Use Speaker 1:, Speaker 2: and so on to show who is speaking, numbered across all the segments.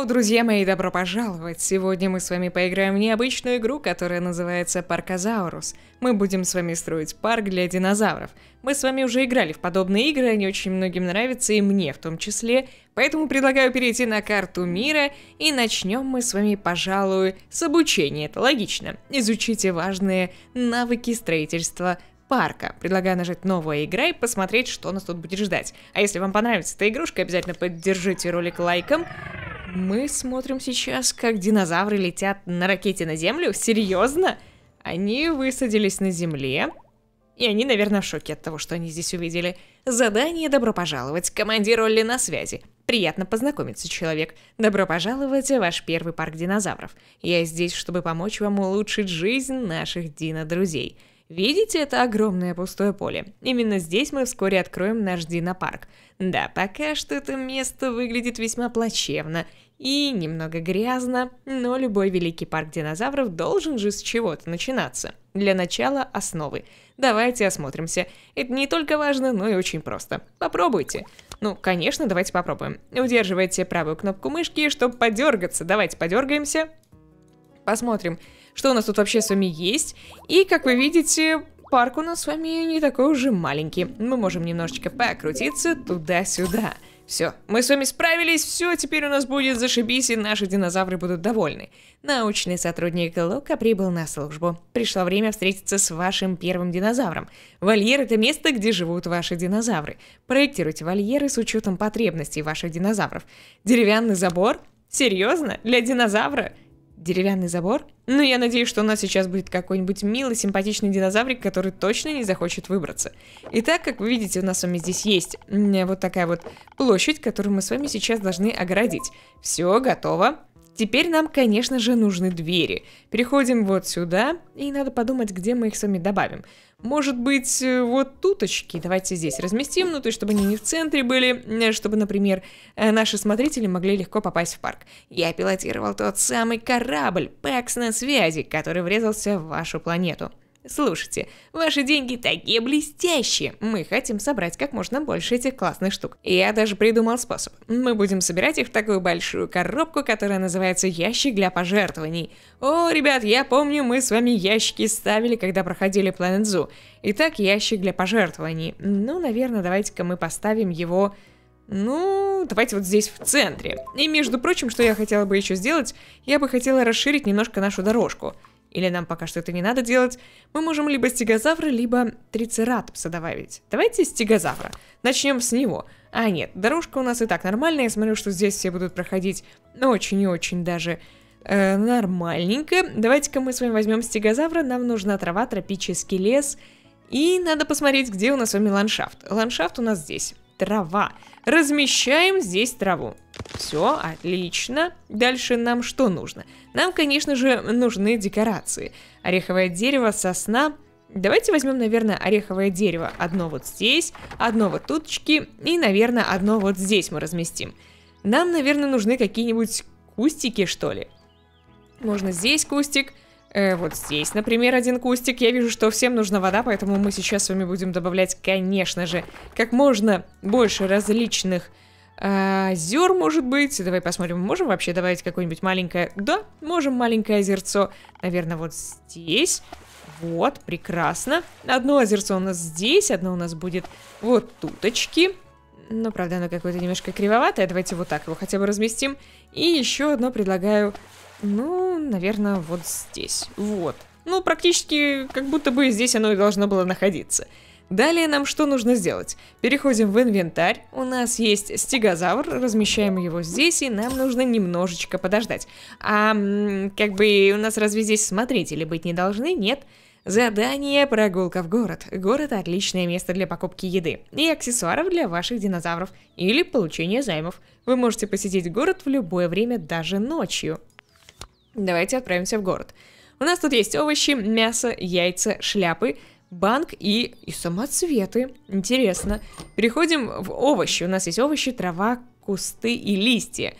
Speaker 1: Хеллоу, друзья мои, добро пожаловать! Сегодня мы с вами поиграем в необычную игру, которая называется Паркозаурус. Мы будем с вами строить парк для динозавров. Мы с вами уже играли в подобные игры, они очень многим нравятся, и мне в том числе. Поэтому предлагаю перейти на карту мира, и начнем мы с вами, пожалуй, с обучения, это логично. Изучите важные навыки строительства парка. Предлагаю нажать «Новая игра» и посмотреть, что нас тут будет ждать. А если вам понравится эта игрушка, обязательно поддержите ролик лайком мы смотрим сейчас, как динозавры летят на ракете на Землю? Серьезно? Они высадились на Земле. И они, наверное, в шоке от того, что они здесь увидели. Задание «Добро пожаловать». Командир Олли на связи. Приятно познакомиться, человек. Добро пожаловать в ваш первый парк динозавров. Я здесь, чтобы помочь вам улучшить жизнь наших дино-друзей. Видите это огромное пустое поле? Именно здесь мы вскоре откроем наш динопарк. Да, пока что это место выглядит весьма плачевно и немного грязно, но любой великий парк динозавров должен же с чего-то начинаться. Для начала основы. Давайте осмотримся. Это не только важно, но и очень просто. Попробуйте. Ну, конечно, давайте попробуем. Удерживайте правую кнопку мышки, чтобы подергаться. Давайте подергаемся. Посмотрим, что у нас тут вообще с вами есть. И, как вы видите, парк у нас с вами не такой уже маленький. Мы можем немножечко покрутиться туда-сюда. Все, мы с вами справились, все, теперь у нас будет зашибись, и наши динозавры будут довольны. Научный сотрудник Лока прибыл на службу. Пришло время встретиться с вашим первым динозавром. Вольер – это место, где живут ваши динозавры. Проектируйте вольеры с учетом потребностей ваших динозавров. Деревянный забор? Серьезно? Для динозавра? деревянный забор. но ну, я надеюсь, что у нас сейчас будет какой-нибудь милый, симпатичный динозаврик, который точно не захочет выбраться. Итак, как вы видите, у нас с вами здесь есть вот такая вот площадь, которую мы с вами сейчас должны оградить. Все, готово. Теперь нам, конечно же, нужны двери. Переходим вот сюда, и надо подумать, где мы их с вами добавим. Может быть, э, вот туточки давайте здесь разместим, ну то есть, чтобы они не в центре были, э, чтобы, например, э, наши смотрители могли легко попасть в парк. Я пилотировал тот самый корабль «Пэкс на связи», который врезался в вашу планету. Слушайте, ваши деньги такие блестящие. Мы хотим собрать как можно больше этих классных штук. Я даже придумал способ. Мы будем собирать их в такую большую коробку, которая называется ящик для пожертвований. О, ребят, я помню, мы с вами ящики ставили, когда проходили Planet Zoo. Итак, ящик для пожертвований. Ну, наверное, давайте-ка мы поставим его... Ну, давайте вот здесь в центре. И между прочим, что я хотела бы еще сделать, я бы хотела расширить немножко нашу дорожку или нам пока что это не надо делать, мы можем либо стегозавра, либо трицератопса добавить. Давайте стегозавра. Начнем с него. А нет, дорожка у нас и так нормальная, я смотрю, что здесь все будут проходить очень и очень даже э, нормальненько. Давайте-ка мы с вами возьмем стегозавра, нам нужна трава, тропический лес, и надо посмотреть, где у нас с вами ландшафт. Ландшафт у нас здесь трава. Размещаем здесь траву. Все, отлично. Дальше нам что нужно? Нам, конечно же, нужны декорации. Ореховое дерево, сосна. Давайте возьмем, наверное, ореховое дерево. Одно вот здесь, одно вот туточки и, наверное, одно вот здесь мы разместим. Нам, наверное, нужны какие-нибудь кустики, что ли. Можно здесь кустик, Э, вот здесь, например, один кустик. Я вижу, что всем нужна вода, поэтому мы сейчас с вами будем добавлять, конечно же, как можно больше различных э, озер, может быть. Давай посмотрим, можем вообще добавить какое-нибудь маленькое... Да, можем маленькое озерцо. Наверное, вот здесь. Вот, прекрасно. Одно озерцо у нас здесь, одно у нас будет вот туточки. Но, ну, правда, оно какое-то немножко кривоватое. Давайте вот так его хотя бы разместим. И еще одно предлагаю ну, наверное, вот здесь. Вот. Ну, практически как будто бы здесь оно и должно было находиться. Далее нам что нужно сделать? Переходим в инвентарь, у нас есть стегозавр, размещаем его здесь, и нам нужно немножечко подождать. А как бы у нас разве здесь смотрители быть не должны? Нет. Задание «Прогулка в город». Город – отличное место для покупки еды и аксессуаров для ваших динозавров или получения займов. Вы можете посетить город в любое время, даже ночью. Давайте отправимся в город. У нас тут есть овощи, мясо, яйца, шляпы, банк и, и самоцветы. Интересно. Переходим в овощи. У нас есть овощи, трава, кусты и листья.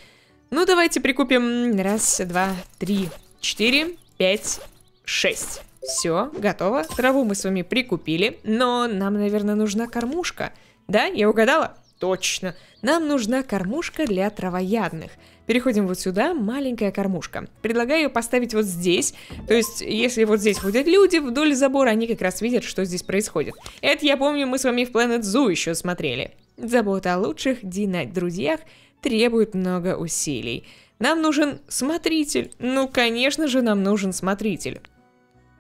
Speaker 1: Ну, давайте прикупим раз, два, три, четыре, пять, шесть. Все, готово. Траву мы с вами прикупили, но нам, наверное, нужна кормушка. Да, я угадала? Точно. Нам нужна кормушка для травоядных. Переходим вот сюда, маленькая кормушка. Предлагаю ее поставить вот здесь. То есть, если вот здесь ходят люди вдоль забора, они как раз видят, что здесь происходит. Это я помню, мы с вами в Planet Zoo еще смотрели. Забота о лучших Дина друзьях требует много усилий. Нам нужен смотритель. Ну, конечно же, нам нужен смотритель.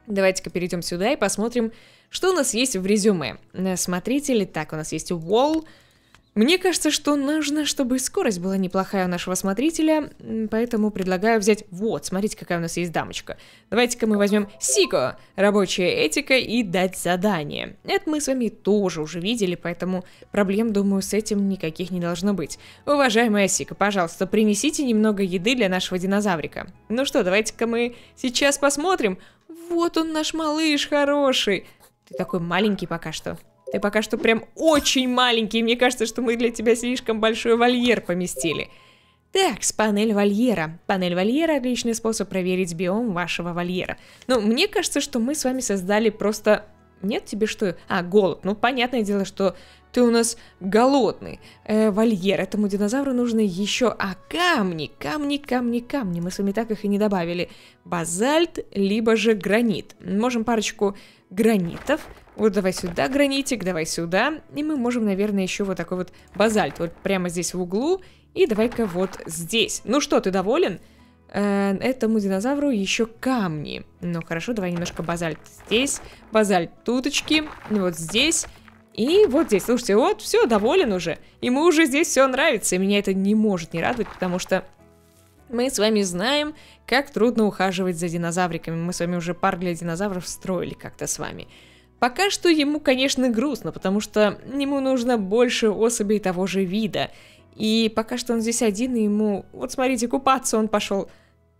Speaker 1: Давайте-ка перейдем сюда и посмотрим, что у нас есть в резюме. Э, Смотрители. Так, у нас есть wall. Мне кажется, что нужно, чтобы скорость была неплохая у нашего смотрителя, поэтому предлагаю взять... Вот, смотрите, какая у нас есть дамочка. Давайте-ка мы возьмем Сико, рабочая этика, и дать задание. Это мы с вами тоже уже видели, поэтому проблем, думаю, с этим никаких не должно быть. Уважаемая Сико, пожалуйста, принесите немного еды для нашего динозаврика. Ну что, давайте-ка мы сейчас посмотрим. Вот он наш малыш хороший. Ты такой маленький пока что. Ты пока что прям очень маленький, мне кажется, что мы для тебя слишком большой вольер поместили. Так, с панель вольера. Панель вольера – отличный способ проверить биом вашего вольера. Но ну, мне кажется, что мы с вами создали просто... Нет тебе что? А, голод. Ну, понятное дело, что ты у нас голодный. Э, вольер. Этому динозавру нужны еще... А, камни, камни, камни, камни. Мы с вами так их и не добавили. Базальт, либо же гранит. Можем парочку гранитов вот давай сюда гранитик, давай сюда. И мы можем, наверное, еще вот такой вот базальт. Вот прямо здесь в углу. И давай-ка вот здесь. Ну что, ты доволен? Э, этому динозавру еще камни. Ну хорошо, давай немножко базальт здесь. Базальт туточки. Вот здесь. И вот здесь, слушайте, вот, все, доволен уже. Ему уже здесь все нравится, и меня это не может не радовать, потому что мы с вами знаем, как трудно ухаживать за динозавриками. Мы с вами уже пар для динозавров строили как-то с вами. Пока что ему, конечно, грустно, потому что ему нужно больше особей того же вида. И пока что он здесь один, и ему... Вот смотрите, купаться он пошел.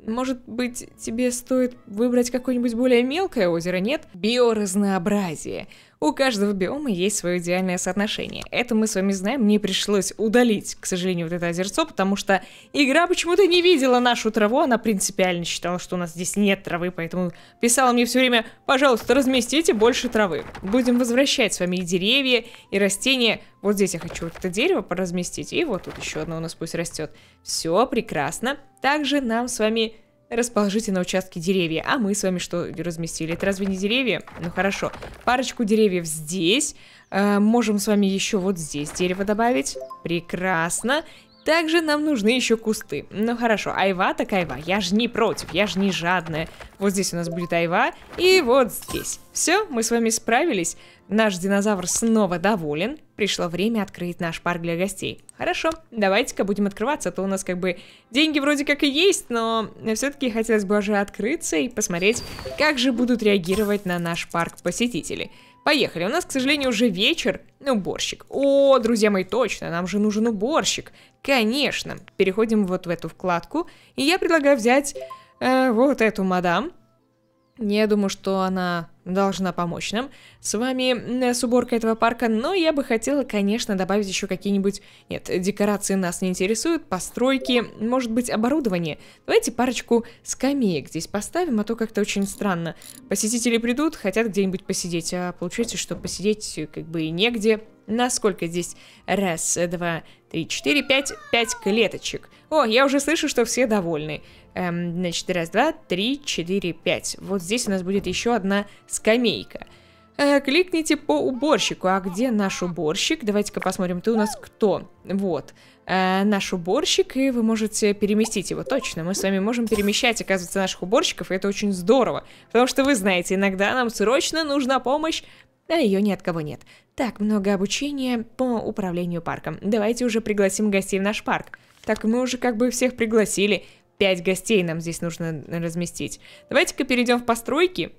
Speaker 1: Может быть, тебе стоит выбрать какое-нибудь более мелкое озеро, нет? Биоразнообразие. У каждого биома есть свое идеальное соотношение. Это мы с вами знаем, мне пришлось удалить, к сожалению, вот это озерцо, потому что игра почему-то не видела нашу траву, она принципиально считала, что у нас здесь нет травы, поэтому писала мне все время, пожалуйста, разместите больше травы. Будем возвращать с вами и деревья, и растения. Вот здесь я хочу вот это дерево поразместить, и вот тут еще одно у нас пусть растет. Все прекрасно. Также нам с вами расположите на участке деревья. А мы с вами что разместили? Это разве не деревья? Ну хорошо. Парочку деревьев здесь. Э, можем с вами еще вот здесь дерево добавить. Прекрасно. Также нам нужны еще кусты. Ну хорошо, айва так айва. Я же не против, я же не жадная. Вот здесь у нас будет айва, и вот здесь. Все, мы с вами справились. Наш динозавр снова доволен. Пришло время открыть наш парк для гостей. Хорошо, давайте-ка будем открываться, а то у нас как бы деньги вроде как и есть, но все-таки хотелось бы уже открыться и посмотреть, как же будут реагировать на наш парк посетители. Поехали, у нас, к сожалению, уже вечер. Ну, уборщик. О, друзья мои, точно, нам же нужен уборщик. Конечно. Переходим вот в эту вкладку. И я предлагаю взять э, вот эту мадам. Я думаю, что она должна помочь нам с вами с уборкой этого парка, но я бы хотела, конечно, добавить еще какие-нибудь... Нет, декорации нас не интересуют, постройки, может быть, оборудование. Давайте парочку скамеек здесь поставим, а то как-то очень странно. Посетители придут, хотят где-нибудь посидеть, а получается, что посидеть как бы и негде. Насколько здесь? Раз, два, три, четыре, пять, пять клеточек. О, я уже слышу, что все довольны. Эм, значит, раз, два, три, четыре, пять. Вот здесь у нас будет еще одна скамейка. Э, кликните по уборщику. А где наш уборщик? Давайте-ка посмотрим, ты у нас кто? Вот. Э, наш уборщик, и вы можете переместить его. Точно, мы с вами можем перемещать, оказывается, наших уборщиков, и это очень здорово. Потому что вы знаете, иногда нам срочно нужна помощь а ее ни от кого нет. Так много обучения по управлению парком. Давайте уже пригласим гостей в наш парк. Так мы уже как бы всех пригласили. Пять гостей нам здесь нужно разместить. Давайте-ка перейдем в постройки.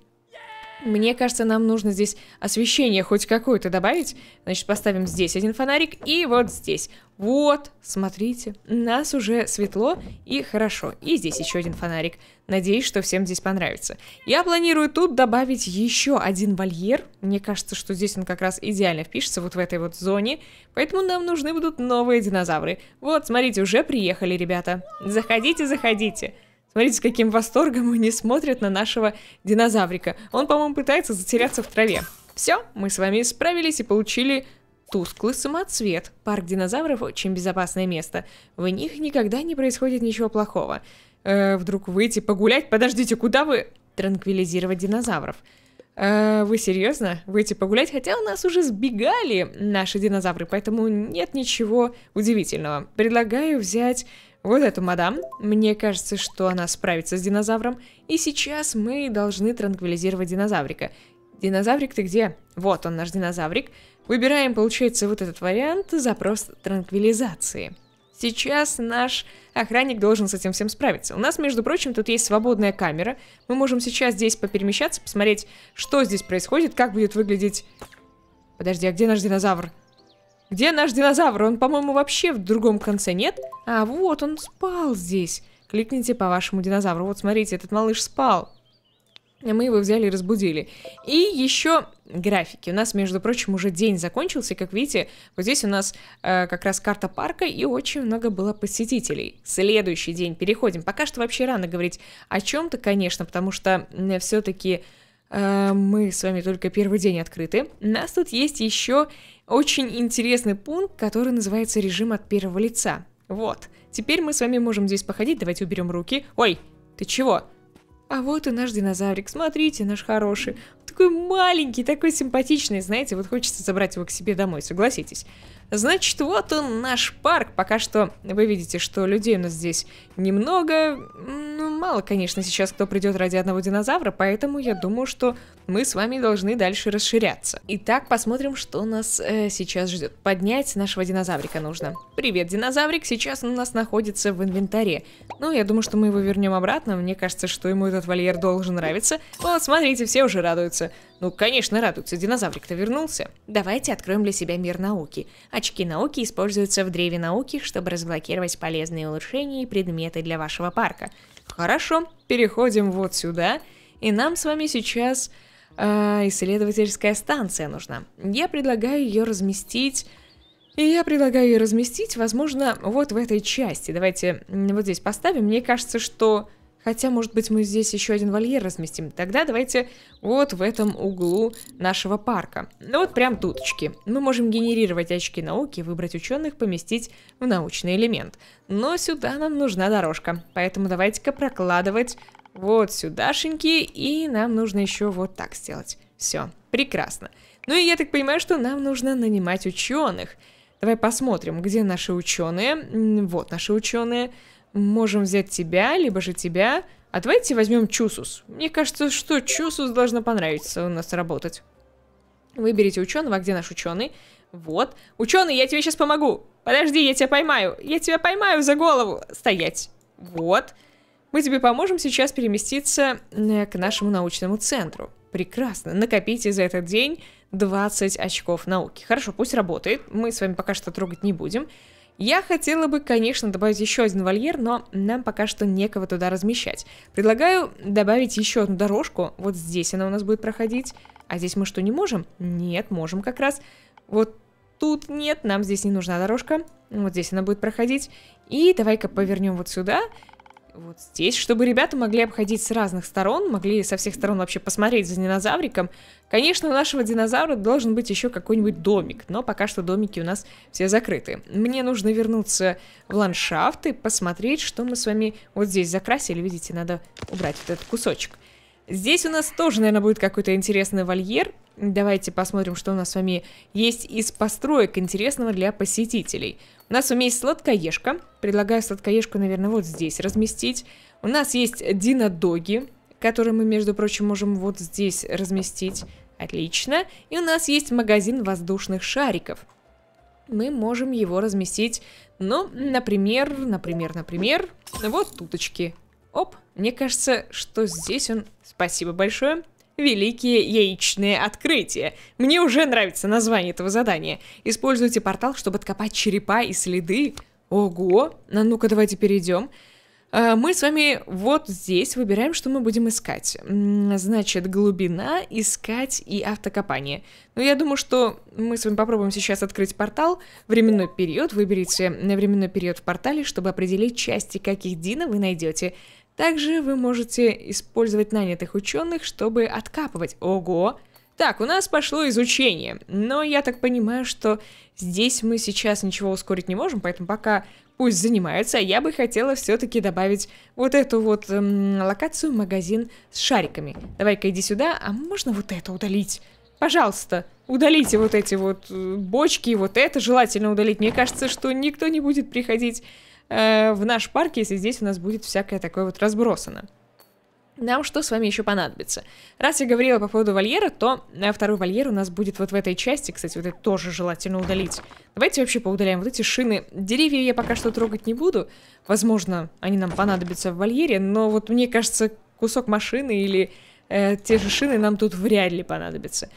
Speaker 1: Мне кажется, нам нужно здесь освещение хоть какое-то добавить. Значит, поставим здесь один фонарик и вот здесь. Вот, смотрите, нас уже светло и хорошо. И здесь еще один фонарик. Надеюсь, что всем здесь понравится. Я планирую тут добавить еще один вольер. Мне кажется, что здесь он как раз идеально впишется, вот в этой вот зоне. Поэтому нам нужны будут новые динозавры. Вот, смотрите, уже приехали ребята. Заходите, заходите. Заходите. Смотрите, с каким восторгом они смотрят на нашего динозаврика. Он, по-моему, пытается затеряться в траве. Все, мы с вами справились и получили тусклый самоцвет. Парк динозавров очень безопасное место. В них никогда не происходит ничего плохого. Э, вдруг выйти погулять? Подождите, куда вы? Транквилизировать динозавров. Э, вы серьезно? Выйти погулять? Хотя у нас уже сбегали наши динозавры, поэтому нет ничего удивительного. Предлагаю взять вот эту мадам. Мне кажется, что она справится с динозавром. И сейчас мы должны транквилизировать динозаврика. Динозаврик, ты где? Вот он, наш динозаврик. Выбираем, получается, вот этот вариант, запрос транквилизации. Сейчас наш охранник должен с этим всем справиться. У нас, между прочим, тут есть свободная камера. Мы можем сейчас здесь поперемещаться, посмотреть, что здесь происходит, как будет выглядеть... Подожди, а где наш динозавр? Где наш динозавр? Он, по-моему, вообще в другом конце, нет? А, вот, он спал здесь. Кликните по вашему динозавру. Вот, смотрите, этот малыш спал. Мы его взяли и разбудили. И еще графики. У нас, между прочим, уже день закончился. Как видите, вот здесь у нас э, как раз карта парка, и очень много было посетителей. Следующий день переходим. Пока что вообще рано говорить о чем-то, конечно, потому что э, все-таки э, мы с вами только первый день открыты. У нас тут есть еще очень интересный пункт, который называется режим от первого лица. Вот. Теперь мы с вами можем здесь походить. Давайте уберем руки. Ой, ты чего? А вот и наш динозаврик. Смотрите, наш хороший такой маленький, такой симпатичный, знаете, вот хочется забрать его к себе домой, согласитесь. Значит, вот он наш парк. Пока что вы видите, что людей у нас здесь немного. Ну, мало, конечно, сейчас кто придет ради одного динозавра, поэтому я думаю, что мы с вами должны дальше расширяться. Итак, посмотрим, что нас э, сейчас ждет. Поднять нашего динозаврика нужно. Привет, динозаврик, сейчас он у нас находится в инвентаре. Ну, я думаю, что мы его вернем обратно. Мне кажется, что ему этот вольер должен нравиться. Вот, смотрите, все уже радуются. Ну, конечно, радуются, динозаврик-то вернулся. Давайте откроем для себя мир науки. Очки науки используются в древе науки, чтобы разблокировать полезные улучшения и предметы для вашего парка. Хорошо, переходим вот сюда. И нам с вами сейчас э, исследовательская станция нужна. Я предлагаю ее разместить... И я предлагаю ее разместить, возможно, вот в этой части. Давайте вот здесь поставим. Мне кажется, что Хотя, может быть, мы здесь еще один вольер разместим. Тогда давайте вот в этом углу нашего парка. Ну вот прям туточки. Мы можем генерировать очки науки, выбрать ученых, поместить в научный элемент. Но сюда нам нужна дорожка. Поэтому давайте-ка прокладывать вот сюдашеньки. И нам нужно еще вот так сделать. Все, прекрасно. Ну и я так понимаю, что нам нужно нанимать ученых. Давай посмотрим, где наши ученые. Вот наши ученые можем взять тебя, либо же тебя. А давайте возьмем Чусус. Мне кажется, что Чусус должна понравиться у нас работать. Выберите ученого. А где наш ученый? Вот. Ученый, я тебе сейчас помогу. Подожди, я тебя поймаю. Я тебя поймаю за голову. Стоять. Вот. Мы тебе поможем сейчас переместиться э, к нашему научному центру. Прекрасно. Накопите за этот день 20 очков науки. Хорошо, пусть работает. Мы с вами пока что трогать не будем. Я хотела бы, конечно, добавить еще один вольер, но нам пока что некого туда размещать. Предлагаю добавить еще одну дорожку. Вот здесь она у нас будет проходить. А здесь мы что, не можем? Нет, можем как раз. Вот тут нет, нам здесь не нужна дорожка. Вот здесь она будет проходить. И давай-ка повернем вот сюда вот здесь, чтобы ребята могли обходить с разных сторон, могли со всех сторон вообще посмотреть за динозавриком. Конечно, у нашего динозавра должен быть еще какой-нибудь домик, но пока что домики у нас все закрыты. Мне нужно вернуться в ландшафт и посмотреть, что мы с вами вот здесь закрасили. Видите, надо убрать вот этот кусочек. Здесь у нас тоже, наверное, будет какой-то интересный вольер. Давайте посмотрим, что у нас с вами есть из построек интересного для посетителей. У нас у меня есть сладкоежка. Предлагаю сладкоежку, наверное, вот здесь разместить. У нас есть динодоги, которые мы, между прочим, можем вот здесь разместить. Отлично. И у нас есть магазин воздушных шариков. Мы можем его разместить, ну, например, например, например, вот туточки. Оп, мне кажется, что здесь он... Спасибо большое. Великие яичные открытия. Мне уже нравится название этого задания. Используйте портал, чтобы откопать черепа и следы. Ого! Ну ну-ка, давайте перейдем. А, мы с вами вот здесь выбираем, что мы будем искать. Значит, глубина, искать и автокопание. Ну я думаю, что мы с вами попробуем сейчас открыть портал. Временной период. Выберите временной период в портале, чтобы определить части каких Дина вы найдете. Также вы можете использовать нанятых ученых, чтобы откапывать. Ого! Так, у нас пошло изучение, но я так понимаю, что здесь мы сейчас ничего ускорить не можем, поэтому пока пусть занимаются, а я бы хотела все-таки добавить вот эту вот эм, локацию магазин с шариками. Давай-ка иди сюда, а можно вот это удалить? Пожалуйста, удалите вот эти вот э, бочки, вот это желательно удалить. Мне кажется, что никто не будет приходить Э, в наш парк, если здесь у нас будет всякое такое вот разбросано. Нам что с вами еще понадобится? Раз я говорила по поводу вольера, то э, второй вольер у нас будет вот в этой части. Кстати, вот это тоже желательно удалить. Давайте вообще поудаляем вот эти шины. Деревья я пока что трогать не буду. Возможно, они нам понадобятся в вольере, но вот мне кажется, кусок машины или э, те же шины нам тут вряд ли понадобятся.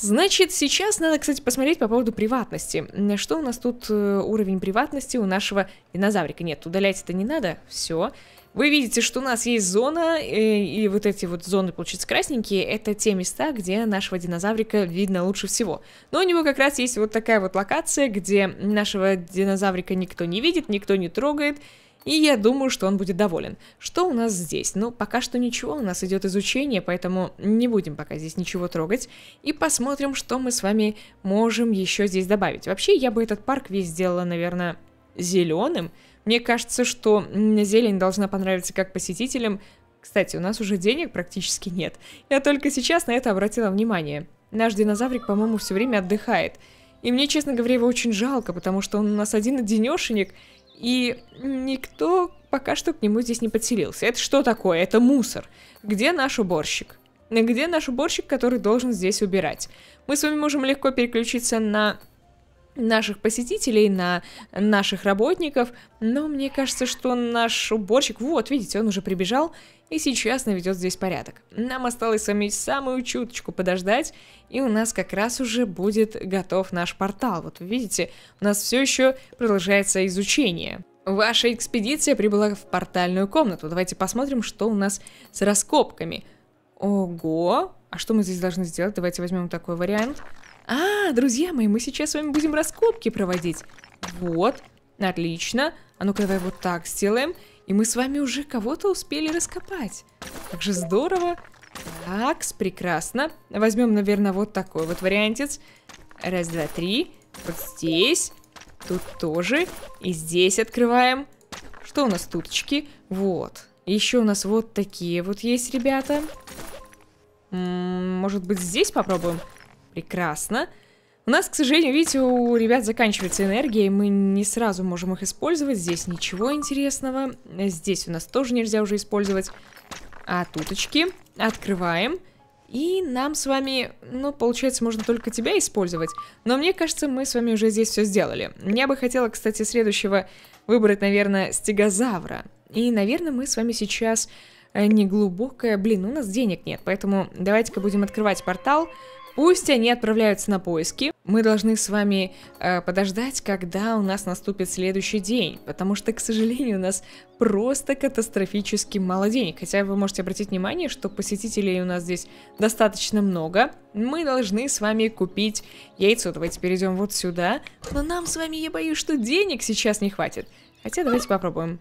Speaker 1: Значит, сейчас надо, кстати, посмотреть по поводу приватности. Что у нас тут э, уровень приватности у нашего динозаврика? Нет, удалять это не надо. Все. Вы видите, что у нас есть зона, и, э, и вот эти вот зоны, получается, красненькие, это те места, где нашего динозаврика видно лучше всего. Но у него как раз есть вот такая вот локация, где нашего динозаврика никто не видит, никто не трогает, и я думаю, что он будет доволен. Что у нас здесь? Ну, пока что ничего, у нас идет изучение, поэтому не будем пока здесь ничего трогать. И посмотрим, что мы с вами можем еще здесь добавить. Вообще, я бы этот парк весь сделала, наверное, зеленым. Мне кажется, что зелень должна понравиться как посетителям. Кстати, у нас уже денег практически нет. Я только сейчас на это обратила внимание. Наш динозаврик, по-моему, все время отдыхает. И мне, честно говоря, его очень жалко, потому что он у нас один денешенек, и никто пока что к нему здесь не подселился. Это что такое? Это мусор. Где наш уборщик? Где наш уборщик, который должен здесь убирать? Мы с вами можем легко переключиться на наших посетителей, на наших работников, но мне кажется, что наш уборщик, вот, видите, он уже прибежал и сейчас наведет здесь порядок. Нам осталось с вами самую чуточку подождать, и у нас как раз уже будет готов наш портал. Вот видите, у нас все еще продолжается изучение. Ваша экспедиция прибыла в портальную комнату. Давайте посмотрим, что у нас с раскопками. Ого! А что мы здесь должны сделать? Давайте возьмем такой вариант. А, друзья мои, мы сейчас с вами будем раскопки проводить. Вот, отлично. А ну-ка давай вот так сделаем. И мы с вами уже кого-то успели раскопать. Как же здорово. Так, прекрасно. Возьмем, наверное, вот такой вот вариантец. Раз, два, три. Вот здесь. Тут тоже. И здесь открываем. Что у нас туточки? Вот. Еще у нас вот такие вот есть, ребята. М -м, может быть, здесь попробуем? прекрасно. У нас, к сожалению, видите, у ребят заканчивается энергия, и мы не сразу можем их использовать. Здесь ничего интересного. Здесь у нас тоже нельзя уже использовать. А туточки. Открываем. И нам с вами, ну, получается, можно только тебя использовать. Но мне кажется, мы с вами уже здесь все сделали. Я бы хотела, кстати, следующего выбрать, наверное, стегозавра. И, наверное, мы с вами сейчас э, неглубокая... Блин, у нас денег нет, поэтому давайте-ка будем открывать портал. Пусть они отправляются на поиски. Мы должны с вами э, подождать, когда у нас наступит следующий день. Потому что, к сожалению, у нас просто катастрофически мало денег. Хотя вы можете обратить внимание, что посетителей у нас здесь достаточно много. Мы должны с вами купить яйцо. Давайте перейдем вот сюда. Но нам с вами, я боюсь, что денег сейчас не хватит. Хотя давайте попробуем.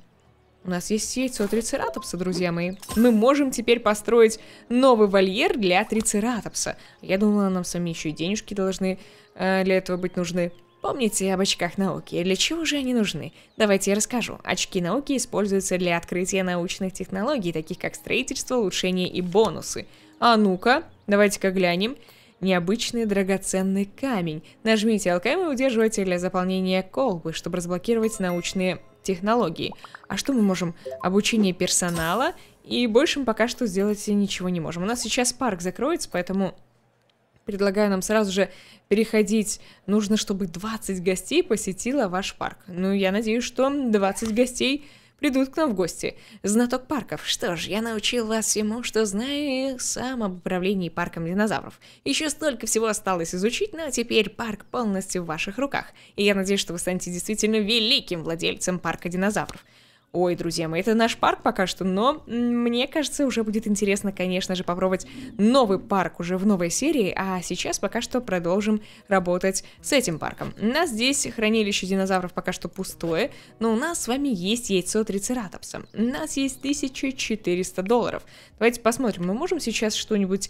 Speaker 1: У нас есть яйцо трицератопса, друзья мои. Мы можем теперь построить новый вольер для трицератопса. Я думала, нам сами еще и денежки должны э, для этого быть нужны. Помните об очках науки? Для чего же они нужны? Давайте я расскажу. Очки науки используются для открытия научных технологий, таких как строительство, улучшение и бонусы. А ну-ка, давайте-ка глянем. Необычный драгоценный камень. Нажмите алкаем и удерживайте для заполнения колбы, чтобы разблокировать научные технологии. А что мы можем? Обучение персонала, и больше мы пока что сделать ничего не можем. У нас сейчас парк закроется, поэтому предлагаю нам сразу же переходить. Нужно, чтобы 20 гостей посетило ваш парк. Ну, я надеюсь, что 20 гостей придут к нам в гости. Знаток парков. Что ж, я научил вас всему, что знаю и сам об управлении парком динозавров. Еще столько всего осталось изучить, но теперь парк полностью в ваших руках. И я надеюсь, что вы станете действительно великим владельцем парка динозавров. Ой, друзья мои, это наш парк пока что, но мне кажется, уже будет интересно, конечно же, попробовать новый парк уже в новой серии, а сейчас пока что продолжим работать с этим парком. У нас здесь хранилище динозавров пока что пустое, но у нас с вами есть яйцо трицератопса. У нас есть 1400 долларов. Давайте посмотрим, мы можем сейчас что-нибудь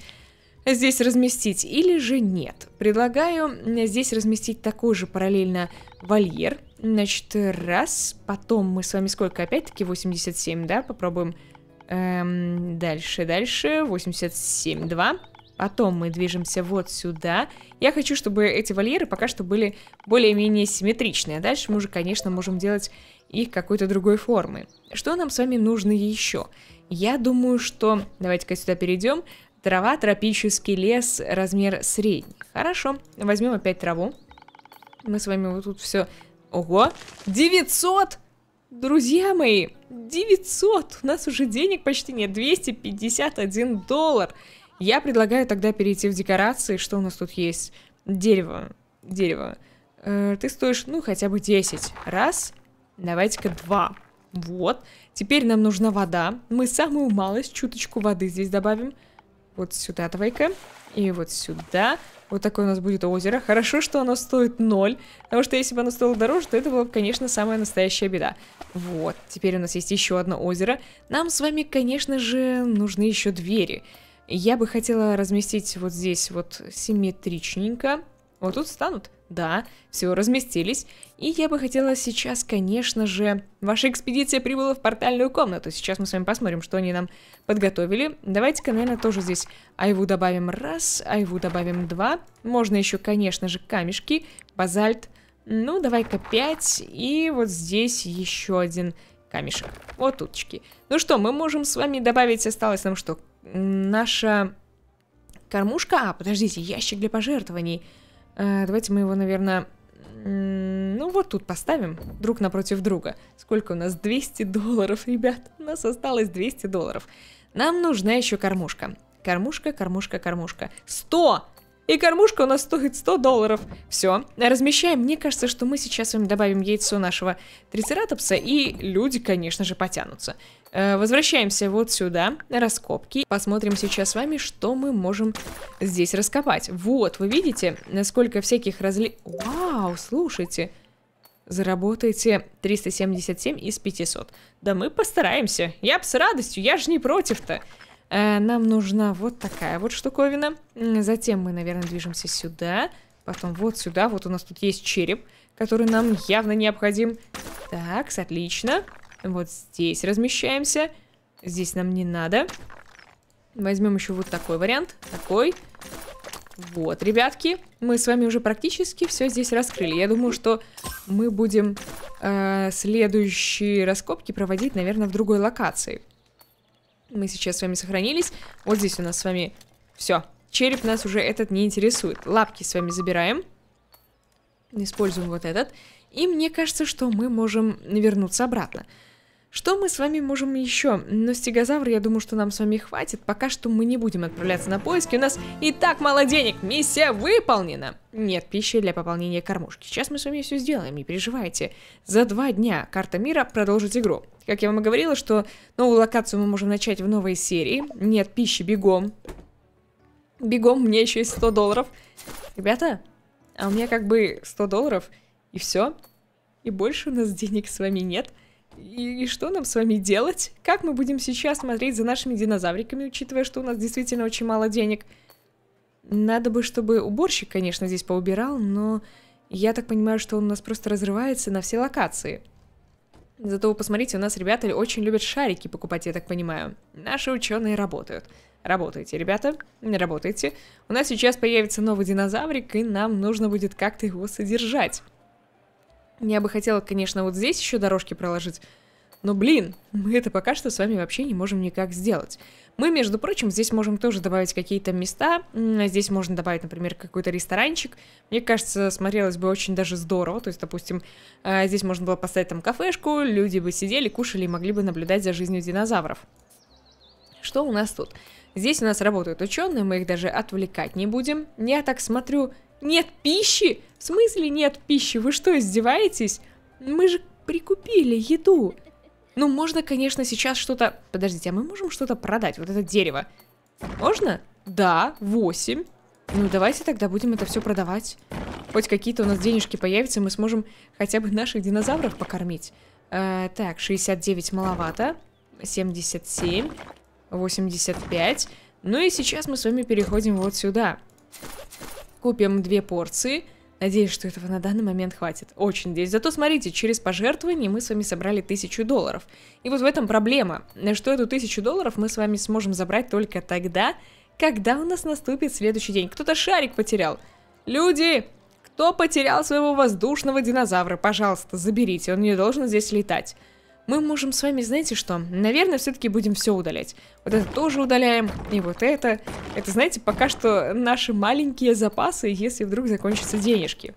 Speaker 1: здесь разместить или же нет. Предлагаю здесь разместить такой же параллельно вольер, Значит, раз. Потом мы с вами сколько? Опять-таки 87, да? Попробуем. Эм, дальше, дальше. 87, 2. Потом мы движемся вот сюда. Я хочу, чтобы эти вольеры пока что были более-менее симметричные. дальше мы уже, конечно, можем делать их какой-то другой формы. Что нам с вами нужно еще? Я думаю, что... Давайте-ка сюда перейдем. Трава, тропический лес, размер средний. Хорошо, возьмем опять траву. Мы с вами вот тут все Ого, 900! Друзья мои, 900! У нас уже денег почти нет, 251 доллар. Я предлагаю тогда перейти в декорации. Что у нас тут есть? Дерево. Дерево. Э, ты стоишь, ну, хотя бы 10. Раз. Давайте-ка два. Вот. Теперь нам нужна вода. Мы самую малость, чуточку воды здесь добавим. Вот сюда давай-ка. И вот сюда. Вот такое у нас будет озеро. Хорошо, что оно стоит ноль, потому что если бы оно стоило дороже, то это было бы, конечно, самая настоящая беда. Вот, теперь у нас есть еще одно озеро. Нам с вами, конечно же, нужны еще двери. Я бы хотела разместить вот здесь вот симметричненько. Вот тут станут. Да, все, разместились. И я бы хотела сейчас, конечно же... Ваша экспедиция прибыла в портальную комнату. Сейчас мы с вами посмотрим, что они нам подготовили. Давайте-ка, наверное, тоже здесь айву добавим раз, айву добавим два. Можно еще, конечно же, камешки, базальт. Ну, давай-ка пять. И вот здесь еще один камешек. Вот тутчики. Ну что, мы можем с вами добавить... Осталось нам что? Наша кормушка... А, подождите, ящик для пожертвований... Э, давайте мы его, наверное... Ну вот тут поставим друг напротив друга. Сколько у нас? 200 долларов, ребят. У нас осталось 200 долларов. Нам нужна еще кормушка. Кормушка, кормушка, кормушка. 100! И кормушка у нас стоит 100 долларов. Все, размещаем. Мне кажется, что мы сейчас им добавим яйцо нашего трицератопса, и люди, конечно же, потянутся. Э, возвращаемся вот сюда, раскопки. Посмотрим сейчас с вами, что мы можем здесь раскопать. Вот, вы видите, насколько всяких разли... Вау, слушайте. Заработаете 377 из 500. Да мы постараемся. Я бы с радостью, я же не против-то. Э, нам нужна вот такая вот штуковина. Затем мы, наверное, движемся сюда. Потом вот сюда. Вот у нас тут есть череп, который нам явно необходим. Так, отлично. Отлично. Вот здесь размещаемся. Здесь нам не надо. Возьмем еще вот такой вариант. Такой. Вот, ребятки, мы с вами уже практически все здесь раскрыли. Я думаю, что мы будем э, следующие раскопки проводить, наверное, в другой локации. Мы сейчас с вами сохранились. Вот здесь у нас с вами все. Череп нас уже этот не интересует. Лапки с вами забираем. Используем вот этот. И мне кажется, что мы можем вернуться обратно. Что мы с вами можем еще? Но стегозавр, я думаю, что нам с вами хватит. Пока что мы не будем отправляться на поиски. У нас и так мало денег. Миссия выполнена. Нет пищи для пополнения кормушки. Сейчас мы с вами все сделаем, не переживайте. За два дня карта мира продолжит игру. Как я вам и говорила, что новую локацию мы можем начать в новой серии. Нет пищи, бегом. Бегом, мне еще есть 100 долларов. Ребята, а у меня как бы 100 долларов, и все. И больше у нас денег с вами нет. Нет и, и что нам с вами делать? Как мы будем сейчас смотреть за нашими динозавриками, учитывая, что у нас действительно очень мало денег? Надо бы, чтобы уборщик, конечно, здесь поубирал, но я так понимаю, что он у нас просто разрывается на все локации. Зато вы посмотрите, у нас ребята очень любят шарики покупать, я так понимаю. Наши ученые работают. Работайте, ребята, работайте. У нас сейчас появится новый динозаврик, и нам нужно будет как-то его содержать. Я бы хотела, конечно, вот здесь еще дорожки проложить. Но, блин, мы это пока что с вами вообще не можем никак сделать. Мы, между прочим, здесь можем тоже добавить какие-то места. Здесь можно добавить, например, какой-то ресторанчик. Мне кажется, смотрелось бы очень даже здорово. То есть, допустим, э, здесь можно было поставить там кафешку, люди бы сидели, кушали и могли бы наблюдать за жизнью динозавров. Что у нас тут? Здесь у нас работают ученые, мы их даже отвлекать не будем. Я так смотрю, нет пищи? В смысле нет пищи? Вы что, издеваетесь? Мы же прикупили еду. Ну, можно, конечно, сейчас что-то... Подождите, а мы можем что-то продать? Вот это дерево. Можно? Да, 8. Ну, давайте тогда будем это все продавать. Хоть какие-то у нас денежки появятся, мы сможем хотя бы наших динозавров покормить. Э, так, 69 маловато. 77. 85. Ну и сейчас мы с вами переходим вот сюда. Купим две порции. Надеюсь, что этого на данный момент хватит. Очень надеюсь. Зато смотрите, через пожертвование мы с вами собрали тысячу долларов. И вот в этом проблема, что эту тысячу долларов мы с вами сможем забрать только тогда, когда у нас наступит следующий день. Кто-то шарик потерял. Люди, кто потерял своего воздушного динозавра, пожалуйста, заберите, он не должен здесь летать мы можем с вами, знаете что, наверное, все-таки будем все удалять. Вот это тоже удаляем, и вот это. Это, знаете, пока что наши маленькие запасы, если вдруг закончатся денежки.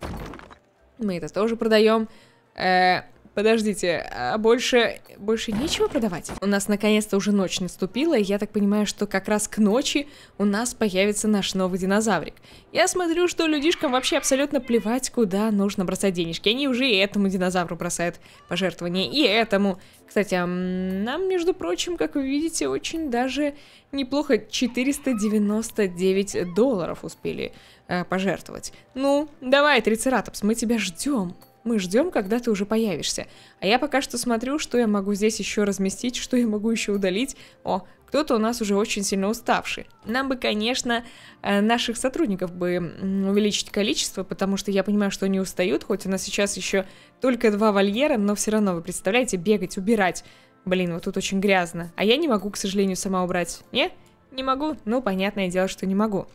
Speaker 1: Мы это тоже продаем. Э Подождите, а больше... больше нечего продавать? У нас наконец-то уже ночь наступила, и я так понимаю, что как раз к ночи у нас появится наш новый динозаврик. Я смотрю, что людишкам вообще абсолютно плевать, куда нужно бросать денежки. Они уже и этому динозавру бросают пожертвования, и этому. Кстати, а нам, между прочим, как вы видите, очень даже неплохо 499 долларов успели э, пожертвовать. Ну, давай, Трицератопс, мы тебя ждем. Мы ждем, когда ты уже появишься. А я пока что смотрю, что я могу здесь еще разместить, что я могу еще удалить. О, кто-то у нас уже очень сильно уставший. Нам бы, конечно, э, наших сотрудников бы увеличить количество, потому что я понимаю, что они устают, хоть у нас сейчас еще только два вольера, но все равно, вы представляете, бегать, убирать. Блин, вот тут очень грязно. А я не могу, к сожалению, сама убрать. Не? Не могу? Ну, понятное дело, что не могу.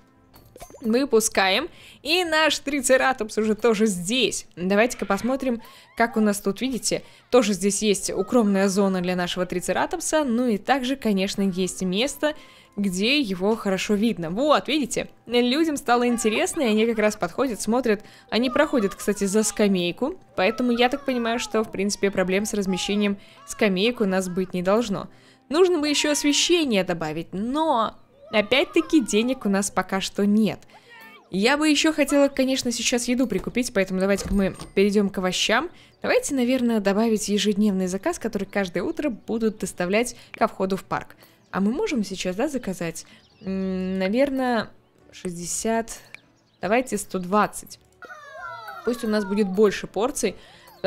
Speaker 1: Мы выпускаем. И наш трицератопс уже тоже здесь. Давайте-ка посмотрим, как у нас тут, видите, тоже здесь есть укромная зона для нашего трицератопса. Ну и также, конечно, есть место, где его хорошо видно. Вот, видите, людям стало интересно, и они как раз подходят, смотрят. Они проходят, кстати, за скамейку, поэтому я так понимаю, что, в принципе, проблем с размещением скамейку у нас быть не должно. Нужно бы еще освещение добавить, но Опять-таки денег у нас пока что нет. Я бы еще хотела, конечно, сейчас еду прикупить, поэтому давайте-ка мы перейдем к овощам. Давайте, наверное, добавить ежедневный заказ, который каждое утро будут доставлять ко входу в парк. А мы можем сейчас, да, заказать? наверное, 60... Давайте 120. Пусть у нас будет больше порций,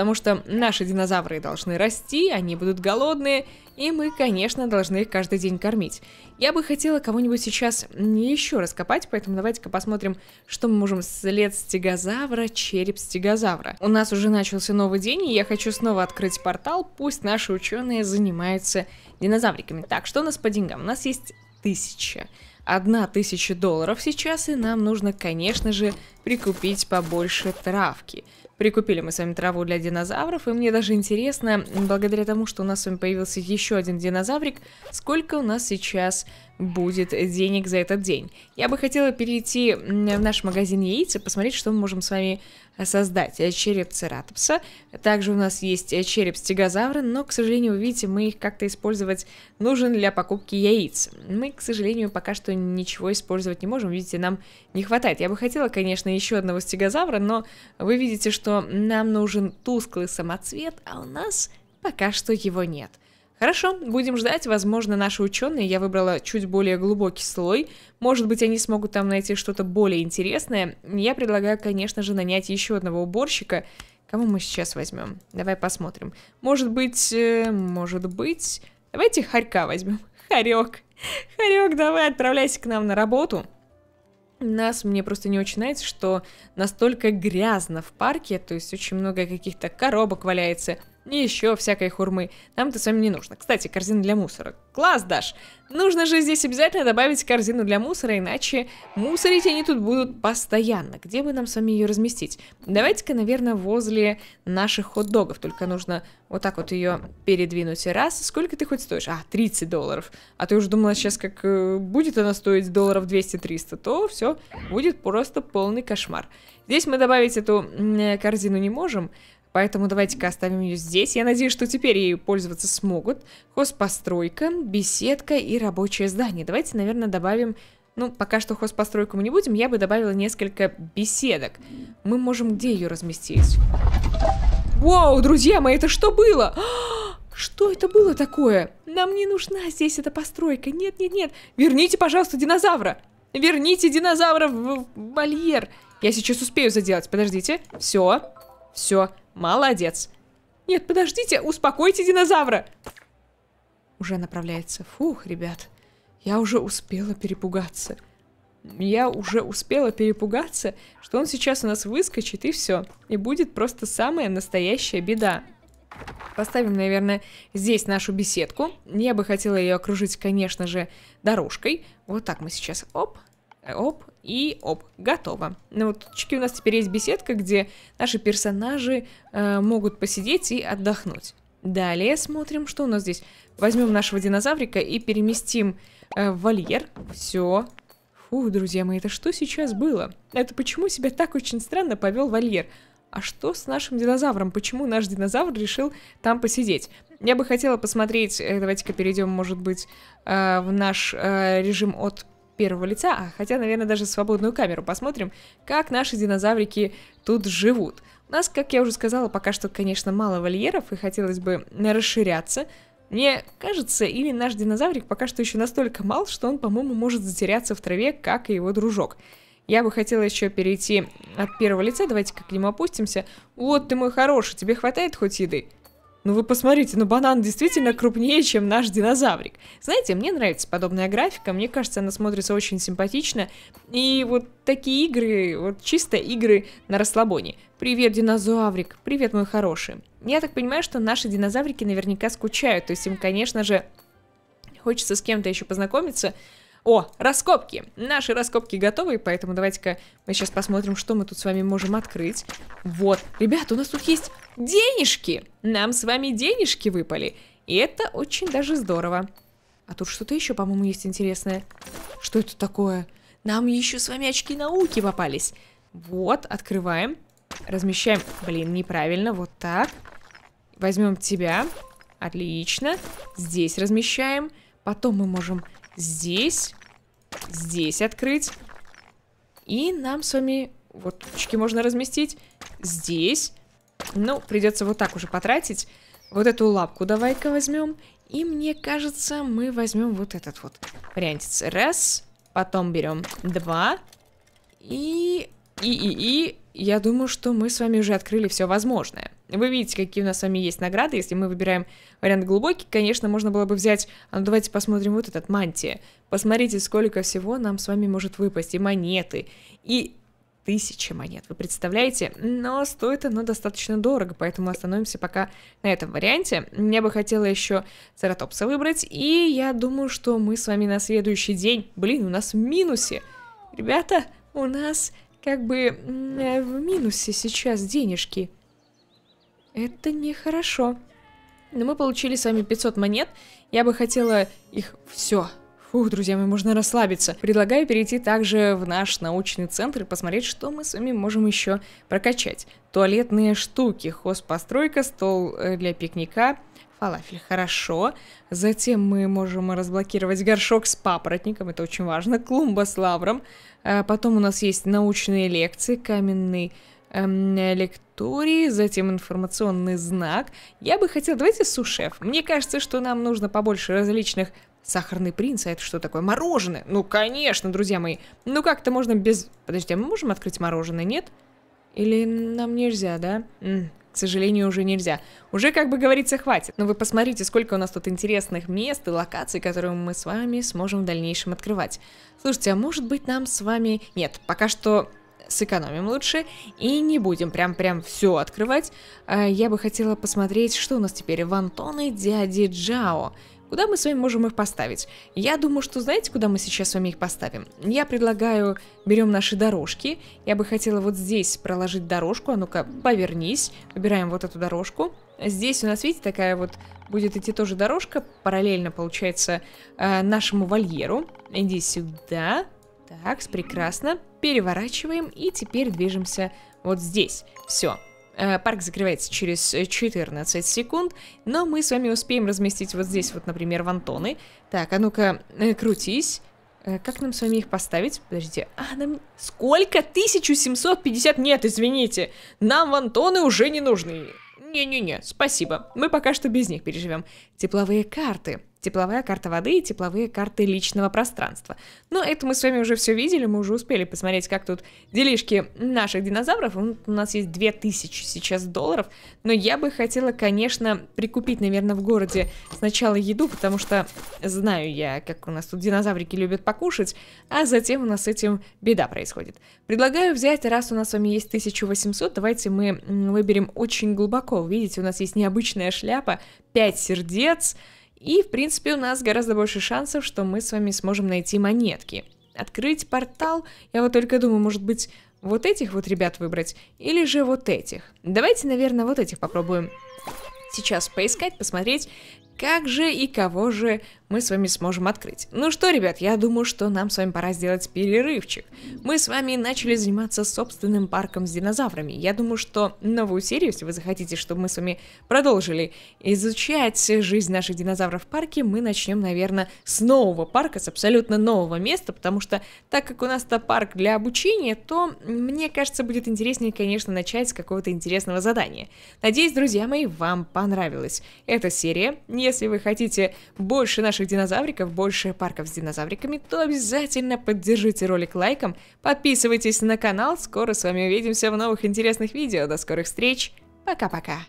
Speaker 1: потому что наши динозавры должны расти, они будут голодные, и мы, конечно, должны их каждый день кормить. Я бы хотела кого-нибудь сейчас еще раскопать, поэтому давайте-ка посмотрим, что мы можем след стегозавра, череп стегозавра. У нас уже начался новый день, и я хочу снова открыть портал, пусть наши ученые занимаются динозавриками. Так, что у нас по деньгам? У нас есть тысяча. 1000 долларов сейчас, и нам нужно, конечно же, прикупить побольше травки. Прикупили мы с вами траву для динозавров, и мне даже интересно, благодаря тому, что у нас с вами появился еще один динозаврик, сколько у нас сейчас будет денег за этот день. Я бы хотела перейти в наш магазин яиц и посмотреть, что мы можем с вами создать э, череп цератопса. Также у нас есть э, череп стегозавра, но, к сожалению, видите, мы их как-то использовать нужен для покупки яиц. Мы, к сожалению, пока что ничего использовать не можем, видите, нам не хватает. Я бы хотела, конечно, еще одного стегозавра, но вы видите, что нам нужен тусклый самоцвет, а у нас пока что его нет. Хорошо, будем ждать. Возможно, наши ученые, я выбрала чуть более глубокий слой. Может быть, они смогут там найти что-то более интересное. Я предлагаю, конечно же, нанять еще одного уборщика. Кого мы сейчас возьмем? Давай посмотрим. Может быть, э, может быть... Давайте Харька возьмем. Харек. Харек, давай, отправляйся к нам на работу. Нас мне просто не очень нравится, что настолько грязно в парке, то есть очень много каких-то коробок валяется, и еще всякой хурмы. нам это с вами не нужно. Кстати, корзина для мусора. Класс, Даш! Нужно же здесь обязательно добавить корзину для мусора, иначе мусорить они тут будут постоянно. Где бы нам с вами ее разместить? Давайте-ка, наверное, возле наших хот-догов. Только нужно вот так вот ее передвинуть. Раз. Сколько ты хоть стоишь? А, 30 долларов. А ты уже думала сейчас, как э, будет она стоить долларов 200-300, то все, будет просто полный кошмар. Здесь мы добавить эту э, корзину не можем, Поэтому давайте-ка оставим ее здесь. Я надеюсь, что теперь ею пользоваться смогут. Хозпостройка, беседка и рабочее здание. Давайте, наверное, добавим... Ну, пока что хозпостройку мы не будем, я бы добавила несколько беседок. Мы можем где ее разместить? Вау, друзья мои, это что было? А, что это было такое? Нам не нужна здесь эта постройка. Нет, нет, нет. Верните, пожалуйста, динозавра. Верните динозавра в, в вольер. Я сейчас успею заделать. Подождите. Все. Все. Молодец. Нет, подождите, успокойте динозавра. Уже направляется. Фух, ребят, я уже успела перепугаться. Я уже успела перепугаться, что он сейчас у нас выскочит и все. И будет просто самая настоящая беда. Поставим, наверное, здесь нашу беседку. Я бы хотела ее окружить, конечно же, дорожкой. Вот так мы сейчас, оп, Оп, и оп, готово. Ну вот чики у нас теперь есть беседка, где наши персонажи э, могут посидеть и отдохнуть. Далее смотрим, что у нас здесь. Возьмем нашего динозаврика и переместим э, в вольер. Все. Фу, друзья мои, это что сейчас было? Это почему себя так очень странно повел вольер? А что с нашим динозавром? Почему наш динозавр решил там посидеть? Я бы хотела посмотреть, э, давайте-ка перейдем, может быть, э, в наш э, режим от первого лица, а хотя, наверное, даже свободную камеру посмотрим, как наши динозаврики тут живут. У нас, как я уже сказала, пока что, конечно, мало вольеров, и хотелось бы расширяться. Мне кажется, или наш динозаврик пока что еще настолько мал, что он, по-моему, может затеряться в траве, как и его дружок. Я бы хотела еще перейти от первого лица, давайте как к нему опустимся. Вот ты мой хороший, тебе хватает хоть еды? Ну вы посмотрите, ну банан действительно крупнее, чем наш динозаврик. Знаете, мне нравится подобная графика, мне кажется, она смотрится очень симпатично. И вот такие игры, вот чисто игры на расслабоне. Привет, динозаврик, привет, мой хороший. Я так понимаю, что наши динозаврики наверняка скучают, то есть им, конечно же, хочется с кем-то еще познакомиться, о, раскопки! Наши раскопки готовы, поэтому давайте-ка мы сейчас посмотрим, что мы тут с вами можем открыть. Вот, ребята, у нас тут есть денежки! Нам с вами денежки выпали. И это очень даже здорово. А тут что-то еще, по-моему, есть интересное. Что это такое? Нам еще с вами очки науки попались. Вот, открываем. Размещаем. Блин, неправильно. Вот так. Возьмем тебя. Отлично. Здесь размещаем. Потом мы можем здесь, здесь открыть. И нам с вами вот точки можно разместить здесь. Ну, придется вот так уже потратить. Вот эту лапку давай-ка возьмем. И мне кажется, мы возьмем вот этот вот вариантец. Раз, потом берем два. И и, и, и я думаю, что мы с вами уже открыли все возможное. Вы видите, какие у нас с вами есть награды. Если мы выбираем вариант глубокий, конечно, можно было бы взять... А, ну, давайте посмотрим вот этот мантия. Посмотрите, сколько всего нам с вами может выпасть. И монеты, и тысячи монет. Вы представляете? Но стоит оно достаточно дорого, поэтому остановимся пока на этом варианте. Мне бы хотела еще Цератопса выбрать. И я думаю, что мы с вами на следующий день... Блин, у нас в минусе. Ребята, у нас как бы э, в минусе сейчас денежки. Это нехорошо. Но мы получили с вами 500 монет. Я бы хотела их все. Фух, друзья мы можно расслабиться. Предлагаю перейти также в наш научный центр и посмотреть, что мы с вами можем еще прокачать. Туалетные штуки, хозпостройка, стол э, для пикника, Фалафель, хорошо. Затем мы можем разблокировать горшок с папоротником, это очень важно, клумба с лавром. Э, потом у нас есть научные лекции, каменный эм, лекторий, затем информационный знак. Я бы хотела... Давайте сушеф. Мне кажется, что нам нужно побольше различных... Сахарный принц, а это что такое? Мороженое! Ну, конечно, друзья мои. Ну, как-то можно без... Подожди, а мы можем открыть мороженое, нет? Или нам нельзя, да? к сожалению, уже нельзя. Уже, как бы говорится, хватит. Но вы посмотрите, сколько у нас тут интересных мест и локаций, которые мы с вами сможем в дальнейшем открывать. Слушайте, а может быть нам с вами... Нет, пока что сэкономим лучше и не будем прям-прям все открывать. А, я бы хотела посмотреть, что у нас теперь. в Антоне дяди Джао. Куда мы с вами можем их поставить? Я думаю, что знаете, куда мы сейчас с вами их поставим? Я предлагаю, берем наши дорожки. Я бы хотела вот здесь проложить дорожку. А ну-ка, повернись. Выбираем вот эту дорожку. Здесь у нас, видите, такая вот будет идти тоже дорожка. Параллельно, получается, э, нашему вольеру. Иди сюда. Так, прекрасно. Переворачиваем и теперь движемся вот здесь. Все. Э, парк закрывается через 14 э, секунд, но мы с вами успеем разместить вот здесь вот, например, вантоны. Так, а ну-ка, э, крутись. Как нам с вами их поставить? Подождите. А, нам... Сколько? 1750? Нет, извините. Нам вантоны уже не нужны. Не-не-не, спасибо. Мы пока что без них переживем тепловые карты. Тепловая карта воды и тепловые карты личного пространства. Но это мы с вами уже все видели, мы уже успели посмотреть, как тут делишки наших динозавров. У нас есть 2000 сейчас долларов, но я бы хотела, конечно, прикупить, наверное, в городе сначала еду, потому что знаю я, как у нас тут динозаврики любят покушать, а затем у нас с этим беда происходит. Предлагаю взять, раз у нас с вами есть 1800, давайте мы выберем очень глубоко. Видите, у нас есть необычная шляпа, 5 сердец, и, в принципе, у нас гораздо больше шансов, что мы с вами сможем найти монетки. Открыть портал, я вот только думаю, может быть, вот этих вот ребят выбрать, или же вот этих. Давайте, наверное, вот этих попробуем сейчас поискать, посмотреть как же и кого же мы с вами сможем открыть. Ну что, ребят, я думаю, что нам с вами пора сделать перерывчик. Мы с вами начали заниматься собственным парком с динозаврами. Я думаю, что новую серию, если вы захотите, чтобы мы с вами продолжили изучать жизнь наших динозавров в парке, мы начнем, наверное, с нового парка, с абсолютно нового места, потому что так как у нас-то парк для обучения, то мне кажется, будет интереснее, конечно, начать с какого-то интересного задания. Надеюсь, друзья мои, вам понравилась эта серия если вы хотите больше наших динозавриков, больше парков с динозавриками, то обязательно поддержите ролик лайком, подписывайтесь на канал, скоро с вами увидимся в новых интересных видео. До скорых встреч, пока-пока!